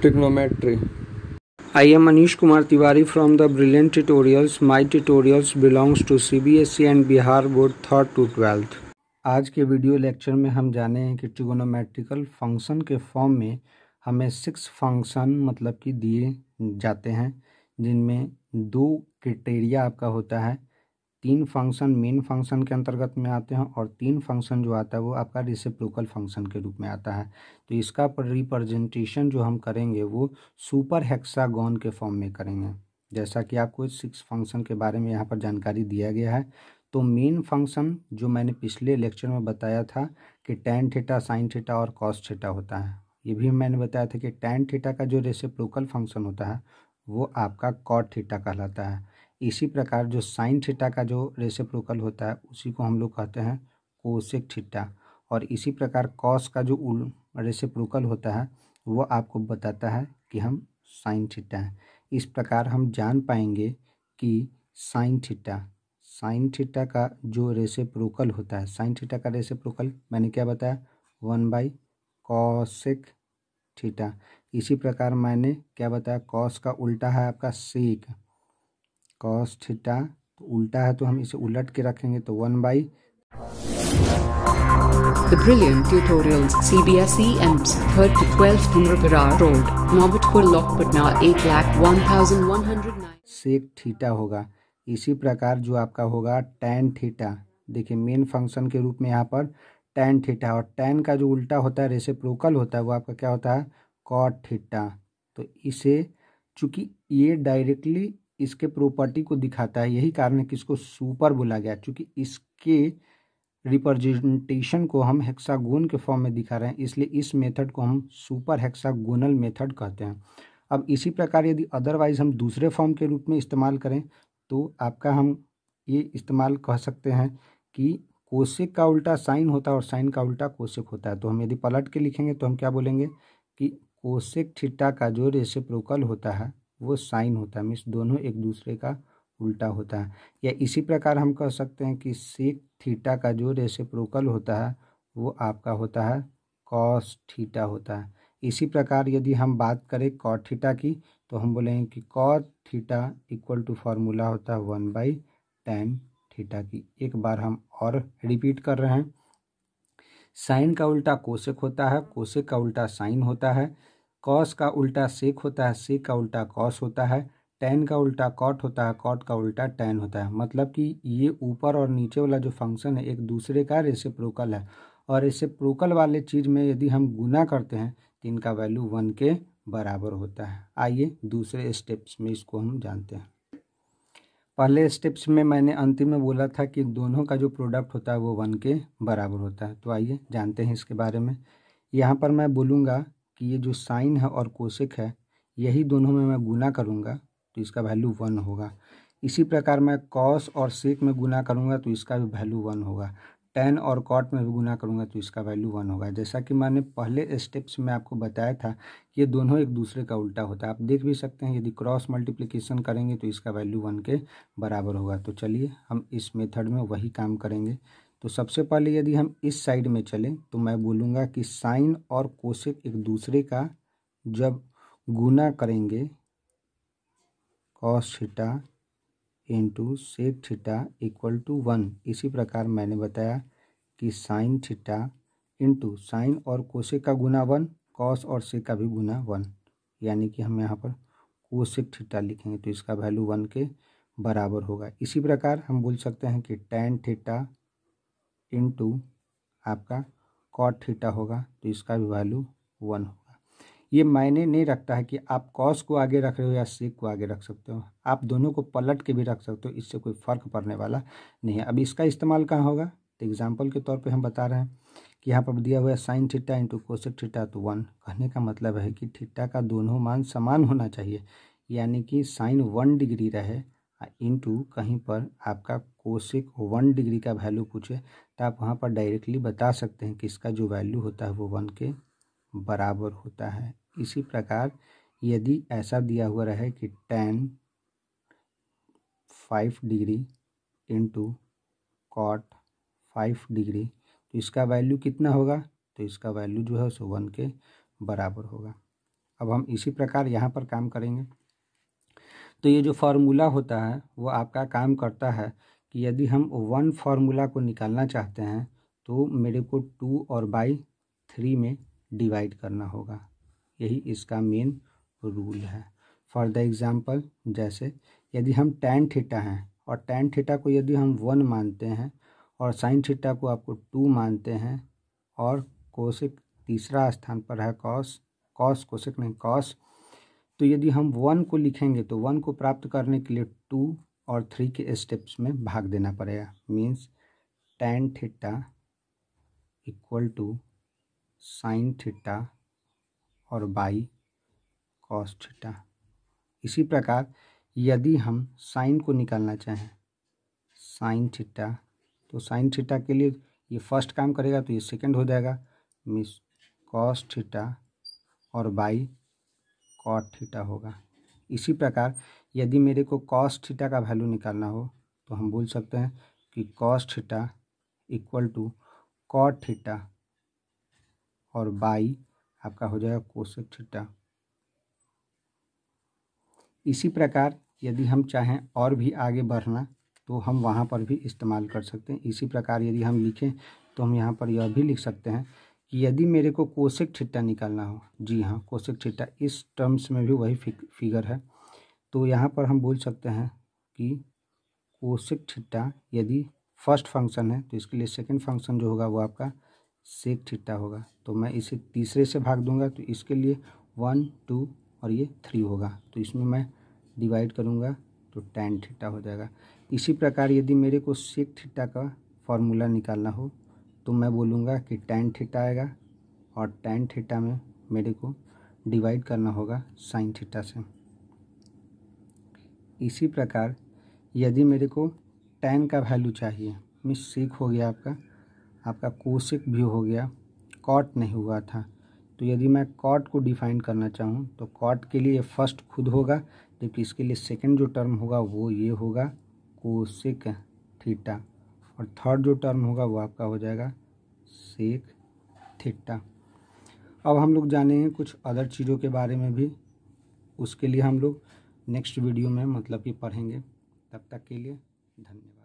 trigonometry I am Manish Kumar Tiwari from the Brilliant Tutorials my tutorials belongs to C B S CBSE and Bihar board third to twelfth आज के video lecture में हम जाने हैं कि trigonometrical function के फॉर्म में हमें सिक्स फंक्शन मतलब कि दिए जाते हैं जिनमें दो क्रिटेरिया आपका होता है तीन फंक्शन मेन फंक्शन के अंतर्गत में आते हैं और तीन फंक्शन जो आता है वो आपका रिसिप्रोकल फंक्शन के रूप में आता है तो इसका रिप्रेजेंटेशन जो हम करेंगे वो सुपर हेक्सागोन के फॉर्म में करेंगे जैसा कि आपको सिक्स फंक्शन के बारे में यहाँ पर जानकारी दिया गया है तो मेन फंक्शन जो मैंने पिछले लेक्चर में बताया था कि टेन थीटा साइन थीटा और कॉस थीटा होता है ये भी मैंने बताया था कि टेन थीटा का जो रेसिप्रोकल फंक्शन होता है वो आपका कॉट थीटा कहलाता है इसी प्रकार जो साइन थीटा का जो रेसिप्रोकल होता है उसी को हम लोग कहते हैं कोसेक थीटा और इसी प्रकार कॉस का जो उल रेसिप्रोकल होता है वो आपको बताता है कि हम साइन थीटा हैं इस प्रकार हम जान पाएंगे कि साइन थीटा साइन थीटा का जो रेसिप्रोकल होता है साइन थीटा का रेसिप्रोकल मैंने क्या बताया वन बाई कॉसेक थीटा इसी प्रकार मैंने क्या बताया कॉस का उल्टा है आपका सेक कॉस थीटा तो उल्टा है तो हम इसे उलट के रखेंगे तो one by The Brilliant Tutorials CBSE EMPS 3rd to 12th Nurbarar Road, Nobitpur Lokpatna 8109 sec theta होगा इसी प्रकार जो आपका होगा tan थीटा देखिए मेन फंक्शन के रूप में यहाँ पर tan थीटा और tan का जो उल्टा होता है रेसिप्रोकल होता है वो आपका क्या होता है cot थीटा तो इसे चूंकि ये डायरेक्टली इसके प्रॉपर्टी को दिखाता है यही कारण है कि इसको सुपर बोला गया क्योंकि इसके रिप्रेजेंटेशन को हम हेक्सागोन के फॉर्म में दिखा रहे हैं इसलिए इस मेथड को हम सुपर हेक्सागोनल मेथड कहते हैं अब इसी प्रकार यदि अदरवाइज हम दूसरे फॉर्म के रूप में इस्तेमाल करें तो आपका हम ये इस्तेमाल कह सकते हैं कि कोशिक का उल्टा साइन होता है और साइन का उल्टा कोशिक होता है तो हम यदि पलट के लिखेंगे तो हम क्या बोलेंगे कि कोशिक ठिट्टा का जो रेसिप्रोकल होता है वो साइन होता है मीन्स दोनों एक दूसरे का उल्टा होता है या इसी प्रकार हम कह सकते हैं कि सेक थीटा का जो रेसिप्रोकल होता है वो आपका होता है कॉस थीटा होता है इसी प्रकार यदि हम बात करें कॉट थीटा की तो हम बोलेंगे कि cot theta equal to formula होता है वन बाई टेन थीटा की एक बार हम और रिपीट कर रहे हैं साइन का उल्टा कोशिक होता है कोशिक का उल्टा साइन होता है कॉस का उल्टा सेक होता है सेक का उल्टा कॉस होता है टेन का उल्टा कॉट होता है कॉट का उल्टा टेन होता है मतलब कि ये ऊपर और नीचे वाला जो फंक्शन है एक दूसरे का रेसिप्रोकल है और रेसिप्रोकल वाले चीज़ में यदि हम गुना करते हैं तो इनका वैल्यू वन के बराबर होता है आइए दूसरे स्टेप्स में इसको हम जानते हैं पहले स्टेप्स में मैंने अंतिम में बोला था कि दोनों का जो प्रोडक्ट होता है वो वन के बराबर होता है तो आइए जानते हैं इसके बारे में यहाँ पर मैं बोलूँगा कि ये जो साइन है और कोशिक है यही दोनों में मैं गुना करूँगा तो इसका वैल्यू वन होगा इसी प्रकार मैं कॉस और सेक में गुना करूँगा तो इसका भी वैल्यू वन होगा टेन और कॉट में भी गुना करूँगा तो इसका वैल्यू वन होगा जैसा कि मैंने पहले स्टेप्स में आपको बताया था कि ये दोनों एक दूसरे का उल्टा होता है आप देख भी सकते हैं यदि क्रॉस मल्टीप्लिकेशन करेंगे तो इसका वैल्यू वन के बराबर होगा तो चलिए हम इस मेथड में वही काम करेंगे तो सबसे पहले यदि हम इस साइड में चलें तो मैं बोलूँगा कि साइन और कोशिक एक दूसरे का जब गुना करेंगे कॉस थीटा इंटू सेक छिटा इक्वल टू वन इसी प्रकार मैंने बताया कि साइन छिटा इंटू साइन और कोशिक का गुना वन कॉस और सेक का भी गुना वन यानी कि हम यहाँ पर कोशिक छिटा लिखेंगे तो इसका वैल्यू वन के बराबर होगा इसी प्रकार हम बोल सकते हैं कि टेन थीटा इन टू आपका कॉट थीटा होगा तो इसका भी वैल्यू वन होगा ये मायने नहीं रखता है कि आप कॉस को आगे रख रहे हो या सेक को आगे रख सकते हो आप दोनों को पलट के भी रख सकते हो इससे कोई फ़र्क पड़ने वाला नहीं है अब इसका इस्तेमाल कहाँ होगा तो एग्जाम्पल के तौर पर हम बता रहे हैं कि यहाँ पर दिया हुआ है sine theta into cosec theta तो वन कहने का मतलब है कि थीटा का दोनों मान समान होना चाहिए यानी कि साइन वन डिग्री रहे इंटू कहीं पर आपका कोशिक वन डिग्री का वैल्यू पूछे तो आप वहाँ पर डायरेक्टली बता सकते हैं कि इसका जो वैल्यू होता है वो वन के बराबर होता है इसी प्रकार यदि ऐसा दिया हुआ रहे कि tan five degree into cot five degree तो इसका वैल्यू कितना होगा तो इसका वैल्यू जो है सो वन के बराबर होगा अब हम इसी प्रकार यहाँ पर काम करेंगे तो ये जो फार्मूला होता है वो आपका काम करता है यदि हम वन फार्मूला को निकालना चाहते हैं तो मेरे को टू और बाई थ्री में डिवाइड करना होगा यही इसका मेन रूल है फॉर द एग्ज़ाम्पल जैसे यदि हम टेन थीटा हैं और टेन थीटा को यदि हम वन मानते हैं और साइन थीटा को आपको टू मानते हैं और कोशिक तीसरा स्थान पर है कॉस कॉस कोशिक नहीं कॉस तो यदि हम वन को लिखेंगे तो वन को प्राप्त करने के लिए टू और थ्री के स्टेप्स में भाग देना पड़ेगा means tan theta equal to sine theta और बाई कॉस थीटा इसी प्रकार यदि हम साइन को निकालना चाहें साइन थीटा तो साइन थीटा के लिए ये फर्स्ट काम करेगा तो ये सेकंड हो जाएगा मीन्स कॉस थीटा और बाई कॉट थीटा होगा इसी प्रकार यदि मेरे को कॉस थीटा का वैल्यू निकालना हो तो हम बोल सकते हैं कि cos theta equal to cot theta और बाई आपका हो जाएगा कोसेक थीटा इसी प्रकार यदि हम चाहें और भी आगे बढ़ना तो हम वहाँ पर भी इस्तेमाल कर सकते हैं इसी प्रकार यदि हम लिखें तो हम यहाँ पर यह भी लिख सकते हैं यदि मेरे को कोशिक ठिट्टा निकालना हो जी हाँ कोशिक ठिट्टा इस टर्म्स में भी वही फिगर है तो यहाँ पर हम बोल सकते हैं कि कोशिक ठिट्टा यदि फर्स्ट फंक्शन है तो इसके लिए सेकंड फंक्शन जो होगा वो आपका सेक ठिट्टा होगा तो मैं इसे तीसरे से भाग दूंगा तो इसके लिए वन टू और ये थ्री होगा तो इसमें मैं डिवाइड करूँगा तो टेन ठिट्टा हो जाएगा इसी प्रकार यदि मेरे को सेक ठिट्टा का फॉर्मूला निकालना हो तो मैं बोलूँगा कि टेन थीटा आएगा और टेन थीटा में मेरे को डिवाइड करना होगा साइन थीटा से इसी प्रकार यदि मेरे को टेन का वैल्यू चाहिए मिस सीख हो गया आपका आपका कोशिक भी हो गया कॉट नहीं हुआ था तो यदि मैं कॉट को डिफाइन करना चाहूँ तो कॉट के लिए फर्स्ट खुद होगा जबकि इसके लिए सेकंड जो टर्म होगा वो ये होगा कोशिक थीटा और थर्ड जो टर्म होगा वो आपका हो जाएगा सेक थीटा अब हम लोग जानेंगे कुछ अदर चीज़ों के बारे में भी उसके लिए हम लोग नेक्स्ट वीडियो में मतलब कि पढ़ेंगे तब तक के लिए धन्यवाद